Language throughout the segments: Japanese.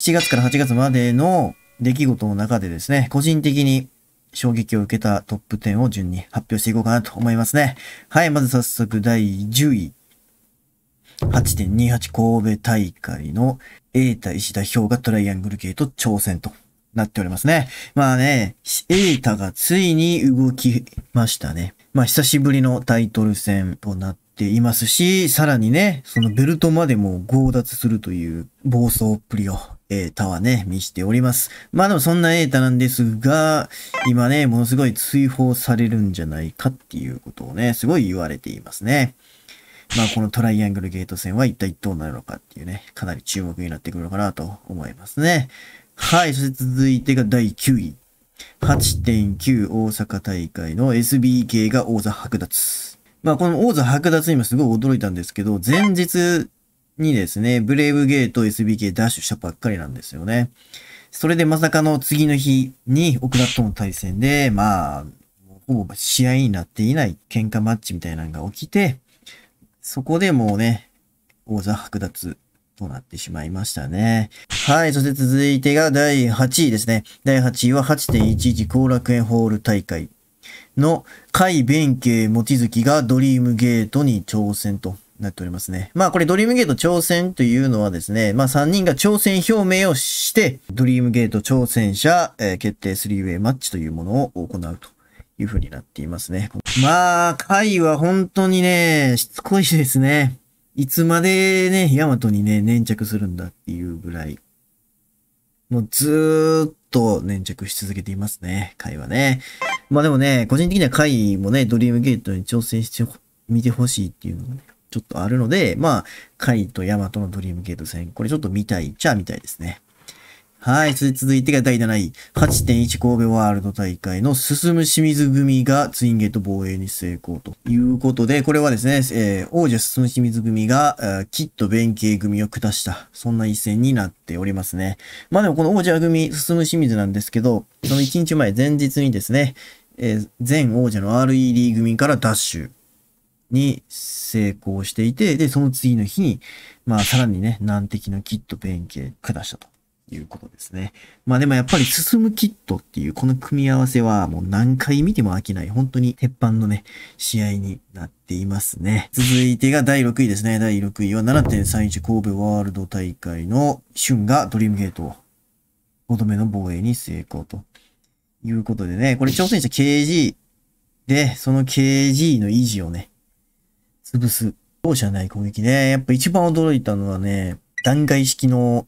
7月から8月までの出来事の中でですね、個人的に衝撃を受けたトップ10を順に発表していこうかなと思いますね。はい、まず早速第10位。8.28神戸大会の瑛太石田氷がトライアングルゲート挑戦となっておりますね。まあね、瑛太がついに動きましたね。まあ久しぶりのタイトル戦となっていますし、さらにね、そのベルトまでも強奪するという暴走っぷりをエータはね、見しております。まあでもそんなエータなんですが、今ね、ものすごい追放されるんじゃないかっていうことをね、すごい言われていますね。まあこのトライアングルゲート戦は一体どうなるのかっていうね、かなり注目になってくるのかなと思いますね。はい、そして続いてが第9位。8.9大阪大会の SBK が王座剥奪。まあこの王座剥奪にもすごい驚いたんですけど、前日にですね、ブレイブゲート SBK ダッシュしたばっかりなんですよね。それでまさかの次の日に奥田との対戦で、まあ、ほぼ試合になっていない喧嘩マッチみたいなのが起きて、そこでもうね、王座剥奪となってしまいましたね。はい、そして続いてが第8位ですね。第8位は8.11後楽園ホール大会の甲斐弁慶望月がドリームゲートに挑戦と。なっておりますね。まあこれドリームゲート挑戦というのはですね、まあ3人が挑戦表明をして、ドリームゲート挑戦者、え決定 3way マッチというものを行うというふうになっていますね。まあ、回は本当にね、しつこいですね。いつまでね、ヤマトにね、粘着するんだっていうぐらい。もうずーっと粘着し続けていますね、回はね。まあでもね、個人的には回もね、ドリームゲートに挑戦してみてほしいっていうのがね、ちょっとあるので、まあ、カイとヤマトのドリームゲート戦、これちょっと見たいっちゃ見たいですね。はい。続いてが第7位。8.1神戸ワールド大会の進む清水組がツインゲート防衛に成功ということで、これはですね、えー、王者進む清水組が、キッと弁慶組を下した、そんな一戦になっておりますね。まあでもこの王者組、進む清水なんですけど、その1日前、前日にですね、えー、前王者の RED 組からダッシュ。に成功していて、で、その次の日に、まあ、さらにね、難敵のキット弁慶下したということですね。まあでもやっぱり進むキットっていうこの組み合わせはもう何回見ても飽きない、本当に鉄板のね、試合になっていますね。続いてが第6位ですね。第6位は7.31神戸ワールド大会の春がドリームゲート5度目の防衛に成功ということでね、これ挑戦者 KG で、その KG の維持をね、潰す。容赦ない攻撃ね。やっぱ一番驚いたのはね、断崖式の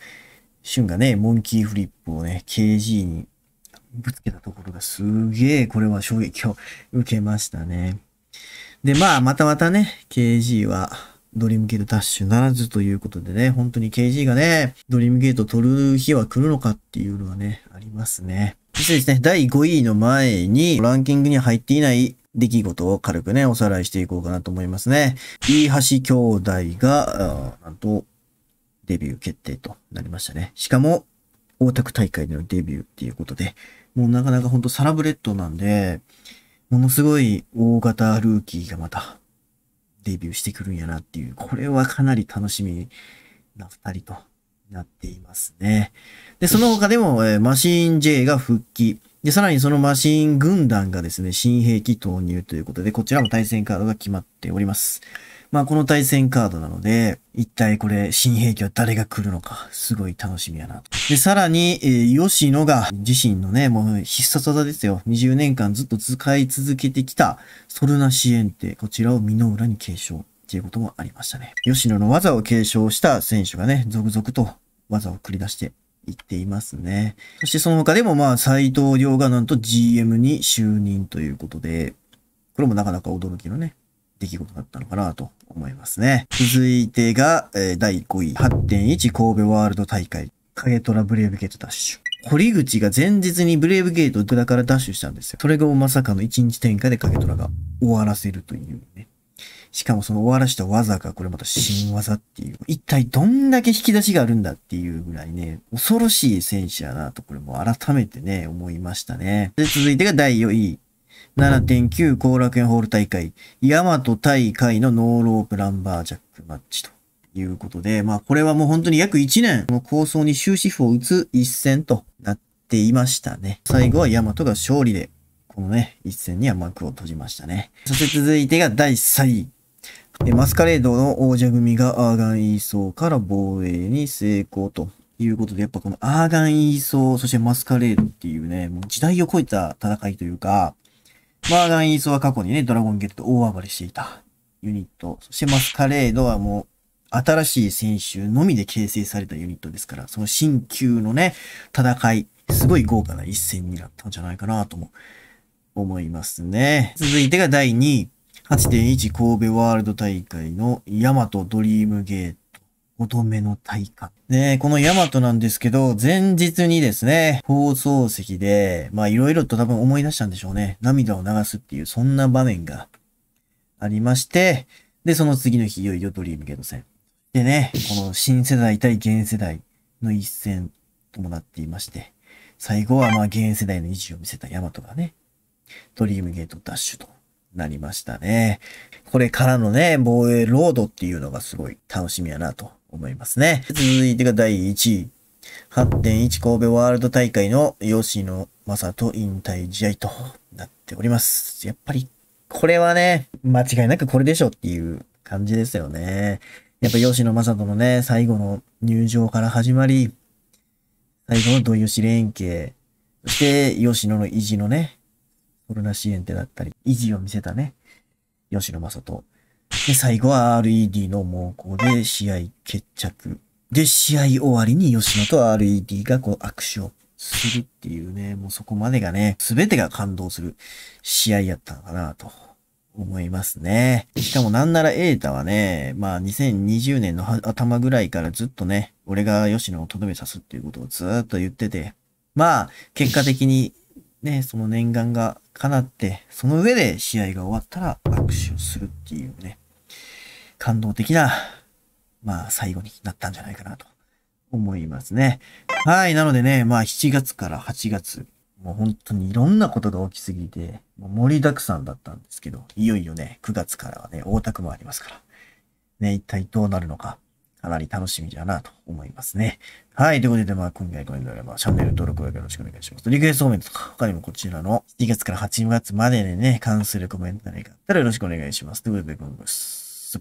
シュンがね、モンキーフリップをね、KG にぶつけたところがすげえ、これは衝撃を受けましたね。で、まあ、またまたね、KG は、ドリームゲートダッシュならずということでね、本当に KG がね、ドリームゲート取る日は来るのかっていうのはね、ありますね。そしてですね、第5位の前に、ランキングに入っていない出来事を軽くね、おさらいしていこうかなと思いますね。飯橋兄弟が、なんと、デビュー決定となりましたね。しかも、大田区大会でのデビューっていうことで、もうなかなかほんとサラブレッドなんで、ものすごい大型ルーキーがまたデビューしてくるんやなっていう、これはかなり楽しみな二人となっていますね。で、その他でも、えマシーン J が復帰。で、さらにそのマシン軍団がですね、新兵器投入ということで、こちらも対戦カードが決まっております。まあ、この対戦カードなので、一体これ、新兵器は誰が来るのか、すごい楽しみやな。で、さらに、えー、吉野が自身のね、もう必殺技ですよ。20年間ずっと使い続けてきた、ソルナ支援って、こちらを身の裏に継承っていうこともありましたね。吉野の技を継承した選手がね、続々と技を繰り出して言っていますね。そしてその他でもまあ、斎藤亮がなんと GM に就任ということで、これもなかなか驚きのね、出来事だったのかなと思いますね。続いてが、えー、第5位、8.1神戸ワールド大会、影虎ブレイブゲートダッシュ。堀口が前日にブレイブゲートをからダッシュしたんですよ。それがまさかの1日展開で影虎が終わらせるというね。しかもその終わらした技がこれまた新技っていう。一体どんだけ引き出しがあるんだっていうぐらいね、恐ろしい選手やなとこれも改めてね、思いましたね。で、続いてが第4位。7.9後楽園ホール大会、ヤマト大会のノーロープランバージャックマッチということで、まあこれはもう本当に約1年、この構想に終止符を打つ一戦となっていましたね。最後はヤマトが勝利で、このね、一戦には幕を閉じましたね。そして続いてが第3位。マスカレードの王者組がアーガンイーソーから防衛に成功ということで、やっぱこのアーガンイーソー、そしてマスカレードっていうね、もう時代を超えた戦いというか、アーガンイーソーは過去にね、ドラゴンゲット大暴れしていたユニット、そしてマスカレードはもう新しい選手のみで形成されたユニットですから、その新旧のね、戦い、すごい豪華な一戦になったんじゃないかなとも思いますね。続いてが第2位。8.1神戸ワールド大会のヤマトドリームゲート。5度目の大会。ねこのヤマトなんですけど、前日にですね、放送席で、まあいろいろと多分思い出したんでしょうね。涙を流すっていう、そんな場面がありまして、で、その次の日、いよいよドリームゲート戦。でね、この新世代対現世代の一戦ともなっていまして、最後はまあ現世代の意地を見せたヤマトがね、ドリームゲートダッシュとなりましたね。これからのね、防衛ロードっていうのがすごい楽しみやなと思いますね。続いてが第1位。8.1神戸ワールド大会の吉野正人引退試合となっております。やっぱり、これはね、間違いなくこれでしょっていう感じですよね。やっぱ吉野正人のね、最後の入場から始まり、最後の土吉連携、そして吉野の意地のね、コロナ支援手だったり、意地を見せたね、吉野正人。で、最後は RED の猛攻で試合決着。で、試合終わりに吉野と RED がこう握手をするっていうね、もうそこまでがね、すべてが感動する試合やったのかなと思いますね。しかもなんならエータはね、まあ2020年の頭ぐらいからずっとね、俺が吉野をとどめさすっていうことをずっと言ってて、まあ結果的にね、その念願が叶って、その上で試合が終わったら握手をするっていうね、感動的な、まあ、最後になったんじゃないかなと思いますね。はい。なのでね、まあ、7月から8月、もう本当にいろんなことが起きすぎて、もう盛りだくさんだったんですけど、いよいよね、9月からはね、大田区もありますから、ね、一体どうなるのか。かなり楽しみだなと思いますね。はい。ということで、まあ、今回これであれば、チャンネル登録をよろしくお願いします。リクエストコメントとか、他にもこちらの7月から8月まででね、関するコメント何かあったらよろしくお願いします。ということで、今後す。